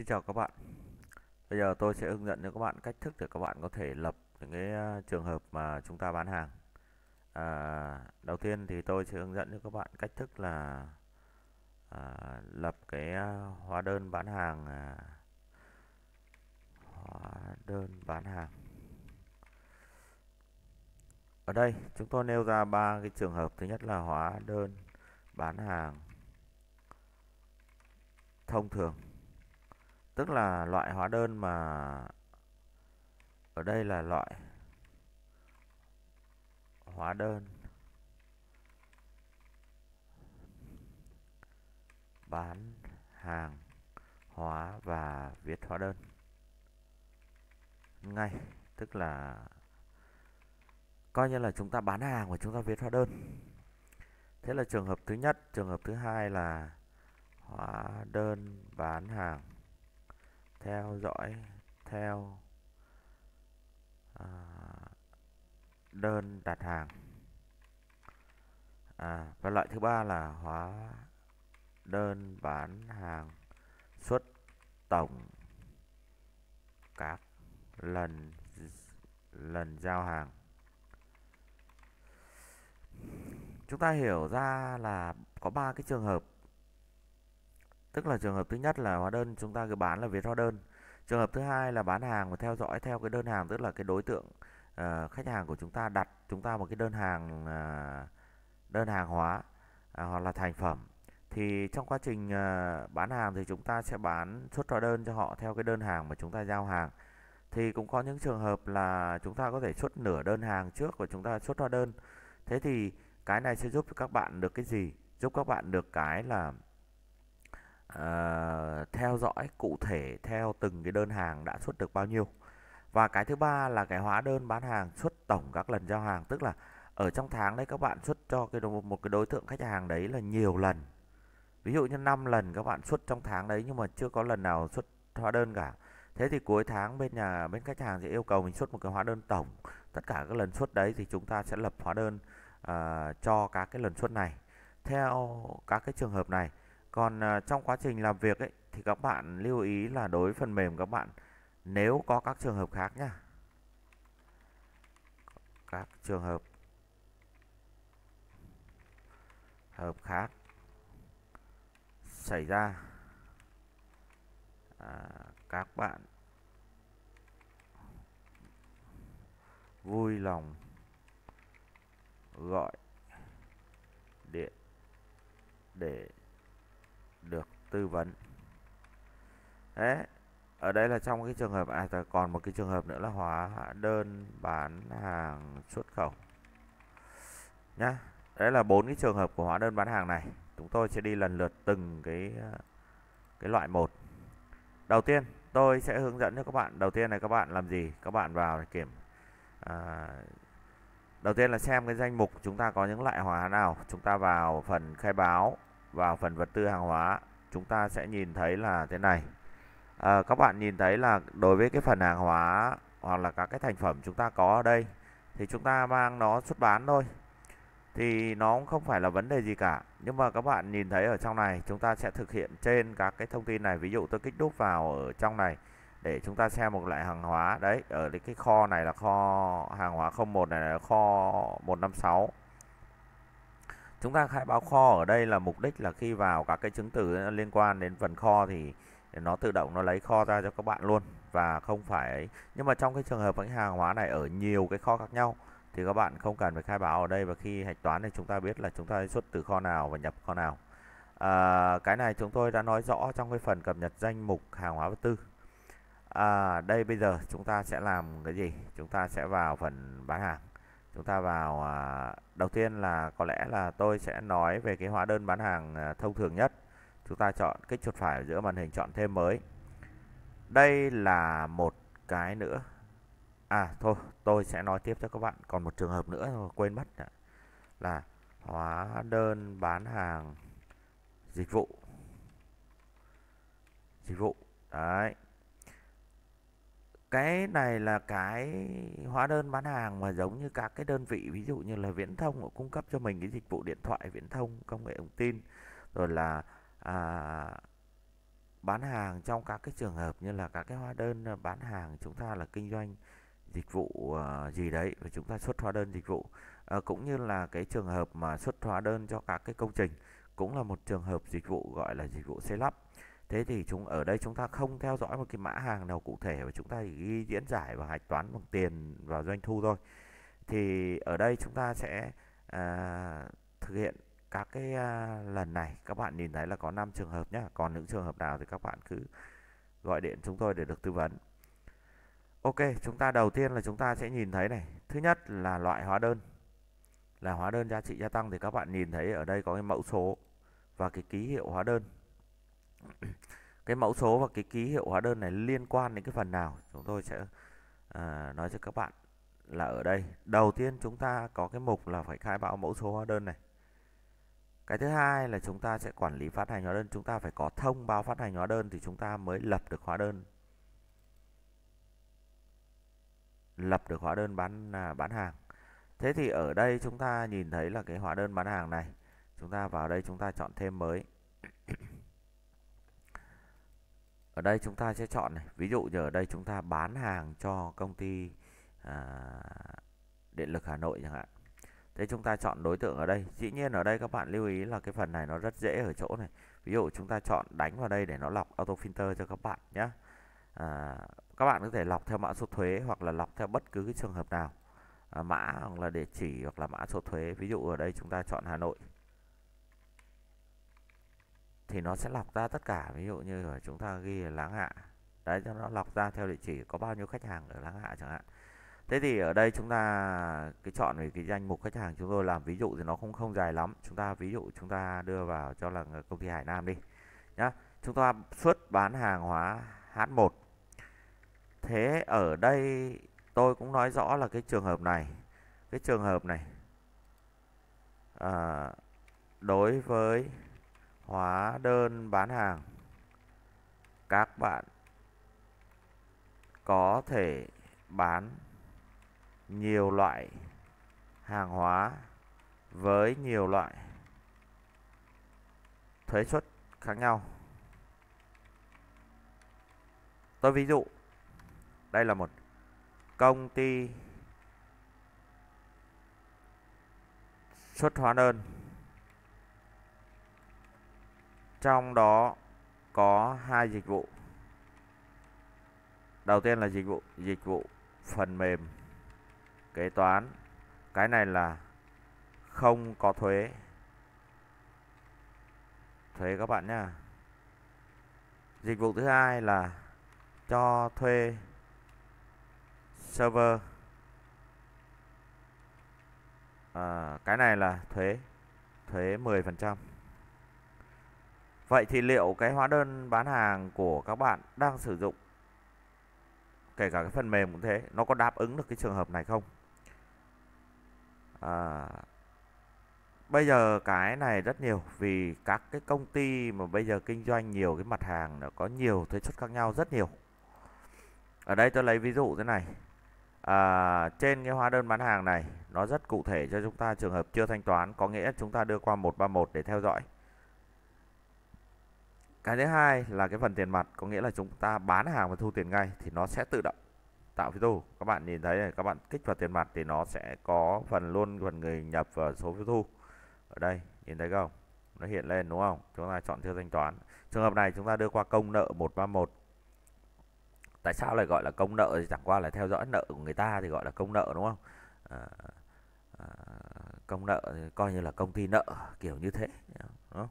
Xin chào các bạn Bây giờ tôi sẽ hướng dẫn cho các bạn cách thức để các bạn có thể lập những cái à, trường hợp mà chúng ta bán hàng à, Đầu tiên thì tôi sẽ hướng dẫn cho các bạn cách thức là à, lập cái à, hóa đơn bán hàng à, hóa đơn bán hàng Ở đây chúng tôi nêu ra ba cái trường hợp Thứ nhất là hóa đơn bán hàng thông thường tức là loại hóa đơn mà ở đây là loại hóa đơn bán hàng hóa và viết hóa đơn ngay tức là coi như là chúng ta bán hàng và chúng ta viết hóa đơn thế là trường hợp thứ nhất trường hợp thứ hai là hóa đơn bán hàng theo dõi theo à, đơn đặt hàng à, và loại thứ ba là hóa đơn bán hàng xuất tổng các lần lần giao hàng chúng ta hiểu ra là có ba cái trường hợp Tức là trường hợp thứ nhất là hóa đơn chúng ta cứ bán là viết hóa đơn. Trường hợp thứ hai là bán hàng và theo dõi theo cái đơn hàng tức là cái đối tượng uh, khách hàng của chúng ta đặt chúng ta một cái đơn hàng uh, đơn hàng hóa uh, hoặc là thành phẩm thì trong quá trình uh, bán hàng thì chúng ta sẽ bán xuất hóa đơn cho họ theo cái đơn hàng mà chúng ta giao hàng thì cũng có những trường hợp là chúng ta có thể xuất nửa đơn hàng trước và chúng ta xuất hóa đơn thế thì cái này sẽ giúp cho các bạn được cái gì giúp các bạn được cái là uh, theo dõi cụ thể theo từng cái đơn hàng đã xuất được bao nhiêu. Và cái thứ ba là cái hóa đơn bán hàng xuất tổng các lần giao hàng, tức là ở trong tháng đấy các bạn xuất cho cái một cái đối tượng khách hàng đấy là nhiều lần. Ví dụ như 5 lần các bạn xuất trong tháng đấy nhưng mà chưa có lần nào xuất hóa đơn cả. Thế thì cuối tháng bên nhà bên khách hàng sẽ yêu cầu mình xuất một cái hóa đơn tổng. Tất cả các lần xuất đấy thì chúng ta sẽ lập hóa đơn uh, cho các cái lần xuất này. Theo các cái trường hợp này còn ờ, trong quá trình làm việc ấy thì các bạn lưu ý là đối với phần mềm các bạn nếu có các trường hợp khác nhá. Các trường hợp hợp khác xảy ra à, các bạn vui lòng gọi điện để được tư vấn đấy ở đây là trong cái trường hợp à còn một cái trường hợp nữa là hóa đơn bán hàng xuất khẩu nhá đấy là bốn cái trường hợp của hóa đơn bán hàng này chúng tôi sẽ đi lần lượt từng cái ờ, cái loại một đầu tiên tôi sẽ hướng dẫn cho các bạn đầu tiên này các bạn làm gì các bạn vào kiểm à, đầu tiên là xem cái danh mục chúng ta có những loại hóa nào chúng ta vào phần khai báo vào phần vật tư hàng hóa chúng ta sẽ nhìn thấy là thế này à, các bạn nhìn thấy là đối với cái phần hàng hóa hoặc là các cái thành phẩm chúng ta có ở đây thì chúng ta mang nó xuất bán thôi thì nó cũng không phải là vấn đề gì cả nhưng mà các bạn nhìn thấy ở trong này chúng ta sẽ thực hiện trên các cái thông tin này ví dụ tôi kích đúc vào ở trong này để chúng ta xem một loại hàng hóa đấy ở cái kho này là kho hàng hóa 01 này là kho 156 chúng ta khai báo kho ở đây là mục đích là khi vào các cái chứng từ liên quan đến phần kho thì nó tự động nó lấy kho ra cho các bạn luôn và không phải ấy. nhưng mà trong cái trường hợp những hàng hóa này ở nhiều cái kho khác nhau thì các bạn không cần phải khai báo ở đây và khi hạch toán thì chúng ta biết là chúng ta xuất từ kho nào và nhập kho nào à, cái này chúng tôi đã nói rõ trong cái phần cập nhật danh mục hàng hóa vật tư à, đây bây giờ chúng ta sẽ làm cái gì chúng ta sẽ vào phần bán hàng chúng ta vào à, đầu tiên là có lẽ là tôi sẽ nói về cái hóa đơn bán hàng à, thông thường nhất chúng ta chọn kích chuột phải ở giữa màn hình chọn thêm mới đây là một cái nữa à thôi tôi sẽ nói tiếp cho các bạn còn một trường hợp nữa quên mất là hóa đơn bán hàng dịch vụ dịch vụ đấy cái này là cái hóa đơn bán hàng mà giống như các cái đơn vị ví dụ như là viễn thông họ cung cấp cho mình cái dịch vụ điện thoại viễn thông công nghệ thông tin rồi là à, bán hàng trong các cái trường hợp như là các cái hóa đơn ờ, bán hàng chúng ta là kinh doanh dịch vụ à, gì đấy và chúng ta xuất hóa đơn dịch vụ à, cũng như là cái trường hợp mà xuất hóa đơn cho các cái công trình cũng là một trường hợp dịch vụ gọi là dịch vụ xây lắp Thế thì chúng ở đây chúng ta không theo dõi một cái mã hàng nào cụ thể và chúng ta chỉ ghi diễn giải và hạch toán bằng tiền và doanh thu thôi. Thì ở đây chúng ta sẽ à, thực hiện các cái à, lần này các bạn nhìn thấy là có 5 trường hợp nhá Còn những trường hợp nào thì các bạn cứ gọi điện chúng tôi để được tư vấn. Ok, chúng ta đầu tiên là chúng ta sẽ nhìn thấy này. Thứ nhất là loại hóa đơn. Là hóa đơn giá trị gia tăng thì các bạn nhìn thấy ở đây có cái mẫu số và cái ký hiệu hóa đơn cái mẫu số và cái ký hiệu hóa đơn này liên quan đến cái phần nào chúng tôi sẽ à, nói cho các bạn là ở đây đầu tiên chúng ta có cái mục là phải khai báo mẫu số hóa đơn này cái thứ hai là chúng ta sẽ quản lý phát hành hóa đơn chúng ta phải có thông báo phát hành hóa đơn thì chúng ta mới lập được hóa đơn lập được hóa đơn bán à, bán hàng thế thì ở đây chúng ta nhìn thấy là cái hóa đơn bán hàng này chúng ta vào đây chúng ta chọn thêm mới ở đây chúng ta sẽ chọn này ví dụ như ở đây chúng ta bán hàng cho công ty à, điện lực Hà Nội chẳng hạn thế chúng ta chọn đối tượng ở đây dĩ nhiên ở đây các bạn lưu ý là cái phần này nó rất dễ ở chỗ này ví dụ chúng ta chọn đánh vào đây để nó lọc auto filter cho các bạn nhé à, các bạn có thể lọc theo mã số thuế hoặc là lọc theo bất cứ cái trường hợp nào à, mã hoặc là địa chỉ hoặc là mã số thuế ví dụ ở đây chúng ta chọn Hà Nội thì nó sẽ lọc ra tất cả ví dụ như là chúng ta ghi là láng hạ đấy cho nó lọc ra theo địa chỉ có bao nhiêu khách hàng ở láng hạ chẳng hạn thế thì ở đây chúng ta cái chọn về cái danh mục khách hàng chúng tôi làm ví dụ thì nó không không dài lắm chúng ta ví dụ chúng ta đưa vào cho là công ty Hải Nam đi nhá chúng ta xuất bán hàng hóa H1 thế ở đây tôi cũng nói rõ là cái trường hợp này cái trường hợp này à, đối với hóa đơn bán hàng các bạn có thể bán nhiều loại hàng hóa với nhiều loại thuế suất khác nhau. Tôi ví dụ, đây là một công ty xuất hóa đơn trong đó có hai dịch vụ đầu tiên là dịch vụ dịch vụ phần mềm kế toán cái này là không có thuế thuế các bạn nha dịch vụ thứ hai là cho thuê server à, cái này là thuế thuế 10% Vậy thì liệu cái hóa đơn bán hàng của các bạn đang sử dụng kể cả cái phần mềm cũng thế, nó có đáp ứng được cái trường hợp này không? À, bây giờ cái này rất nhiều vì các cái công ty mà bây giờ kinh doanh nhiều cái mặt hàng nó có nhiều thuế suất khác nhau rất nhiều. Ở đây tôi lấy ví dụ thế này. À, trên cái hóa đơn bán hàng này nó rất cụ thể cho chúng ta trường hợp chưa thanh toán có nghĩa chúng ta đưa qua 131 để theo dõi cái thứ hai là cái phần tiền mặt có nghĩa là chúng ta bán hàng và thu tiền ngay thì nó sẽ tự động tạo phiếu thu các bạn nhìn thấy này các bạn kích vào tiền mặt thì nó sẽ có phần luôn phần người nhập và số phiếu thu ở đây nhìn thấy không nó hiện lên đúng không chúng ta chọn chưa thanh toán trường hợp này chúng ta đưa qua công nợ 131 tại sao lại gọi là công nợ thì chẳng qua là theo dõi nợ của người ta thì gọi là công nợ đúng không à, à, công nợ thì coi như là công ty nợ kiểu như thế đúng không?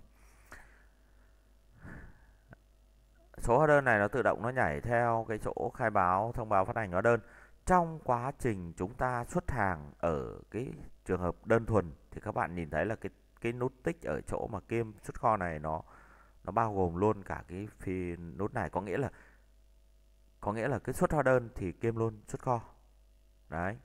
số hóa đơn này nó tự động nó nhảy theo cái chỗ khai báo thông báo phát hành hóa đơn trong quá trình chúng ta xuất hàng ở cái trường hợp đơn thuần thì các bạn nhìn thấy là cái cái nút tích ở chỗ mà kiêm xuất kho này nó nó bao gồm luôn cả cái phi nút này có nghĩa là có nghĩa là cái xuất hóa đơn thì kiêm luôn xuất kho đấy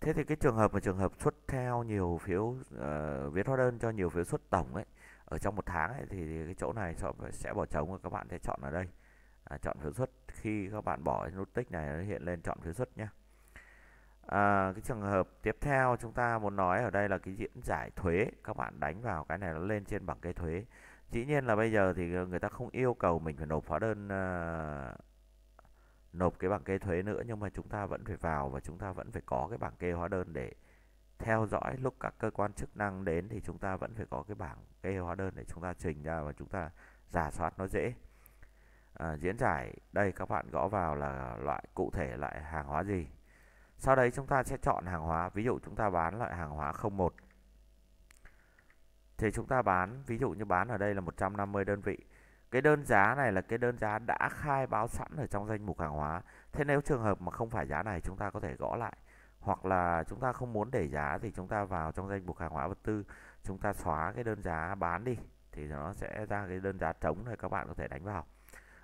thế thì cái trường hợp mà trường hợp xuất theo nhiều phiếu uh, viết hóa đơn cho nhiều phiếu xuất tổng ấy ở trong một tháng ấy, thì cái chỗ này sẽ bỏ trống và các bạn sẽ chọn ở đây à, chọn phiếu suất khi các bạn bỏ nút tích này nó hiện lên chọn phiếu suất nhé à, cái trường hợp tiếp theo chúng ta muốn nói ở đây là cái diễn giải thuế các bạn đánh vào cái này nó lên trên bảng kê thuế dĩ nhiên là bây giờ thì người ta không yêu cầu mình phải nộp hóa đơn à, nộp cái bảng kê thuế nữa nhưng mà chúng ta vẫn phải vào và chúng ta vẫn phải có cái bảng kê hóa đơn để theo dõi lúc các cơ quan chức năng đến thì chúng ta vẫn phải có cái bảng cái hóa đơn để chúng ta trình ra và chúng ta giả soát nó dễ à, diễn giải đây các bạn gõ vào là loại cụ thể loại hàng hóa gì sau đấy chúng ta sẽ chọn hàng hóa ví dụ chúng ta bán loại hàng hóa 01 thì chúng ta bán ví dụ như bán ở đây là 150 đơn vị cái đơn giá này là cái đơn giá đã khai báo sẵn ở trong danh mục hàng hóa thế nếu trường hợp mà không phải giá này chúng ta có thể gõ lại hoặc là chúng ta không muốn để giá thì chúng ta vào trong danh mục hàng hóa vật tư chúng ta xóa cái đơn giá bán đi thì nó sẽ ra cái đơn giá trống này các bạn có thể đánh vào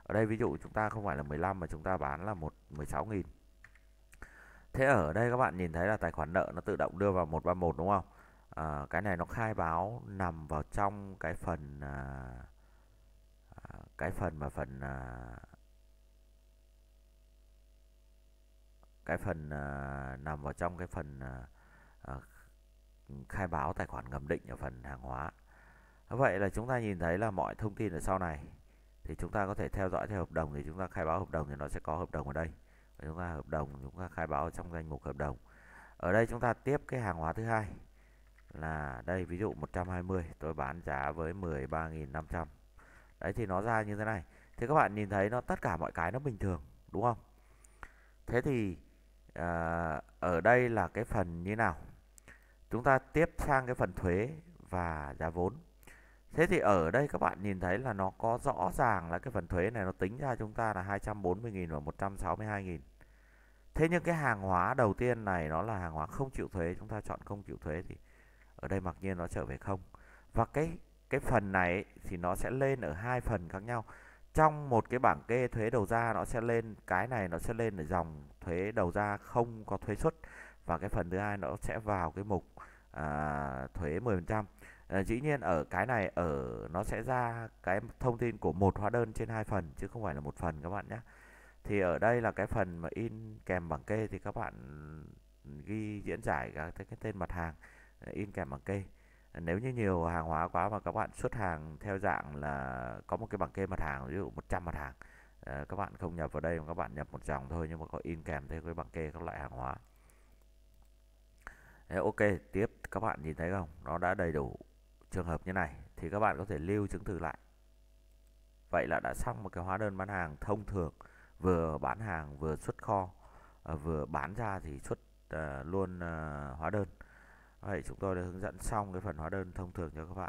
ở đây ví dụ chúng ta không phải là 15 mà chúng ta bán là một 16.000 thế ở đây các bạn nhìn thấy là tài khoản nợ nó tự động đưa vào 131 đúng không à, cái này nó khai báo nằm vào trong cái phần à, à cái phần mà phần à, cái phần à, nằm vào trong cái phần à, à, khai báo tài khoản ngầm định ở phần hàng hóa vậy là chúng ta nhìn thấy là mọi thông tin ở sau này thì chúng ta có thể theo dõi theo hợp đồng thì chúng ta khai báo hợp đồng thì nó sẽ có hợp đồng ở đây và chúng ta hợp đồng chúng ta khai báo trong danh mục hợp đồng ở đây chúng ta tiếp cái hàng hóa thứ hai là đây ví dụ 120 tôi bán giá với 13.500 đấy thì nó ra như thế này thì các bạn nhìn thấy nó tất cả mọi cái nó bình thường đúng không thế thì à, ở đây là cái phần như nào chúng ta tiếp sang cái phần thuế và giá vốn thế thì ở đây các bạn nhìn thấy là nó có rõ ràng là cái phần thuế này nó tính ra chúng ta là 240.000 và 162.000 thế nhưng cái hàng hóa đầu tiên này nó là hàng hóa không chịu thuế chúng ta chọn không chịu thuế thì ở đây mặc nhiên nó trở về không và cái cái phần này thì nó sẽ lên ở hai phần khác nhau trong một cái bảng kê thuế đầu ra nó sẽ lên cái này nó sẽ lên ở dòng thuế đầu ra không có thuế xuất và cái phần thứ hai nó sẽ vào cái mục à, thuế 10% à, dĩ nhiên ở cái này ở nó sẽ ra cái thông tin của một hóa đơn trên hai phần chứ không phải là một phần các bạn nhé thì ở đây là cái phần mà in kèm bảng kê thì các bạn ghi diễn giải các cái tên mặt hàng à, in kèm bảng kê nếu như nhiều hàng hóa quá mà các bạn xuất hàng theo dạng là có một cái bảng kê mặt hàng ví dụ 100 mặt hàng ờ, các bạn không nhập vào đây mà các bạn nhập một dòng thôi nhưng mà có in kèm theo cái bảng kê các loại hàng hóa ok tiếp các bạn nhìn thấy không nó đã đầy đủ trường hợp như này thì các bạn có thể lưu chứng từ lại vậy là đã xong một cái hóa đơn bán hàng thông thường vừa bán hàng vừa xuất kho ờ, vừa bán ra thì xuất ờ, luôn hóa đơn Đấy, chúng tôi đã hướng dẫn xong cái phần hóa đơn thông thường cho các bạn.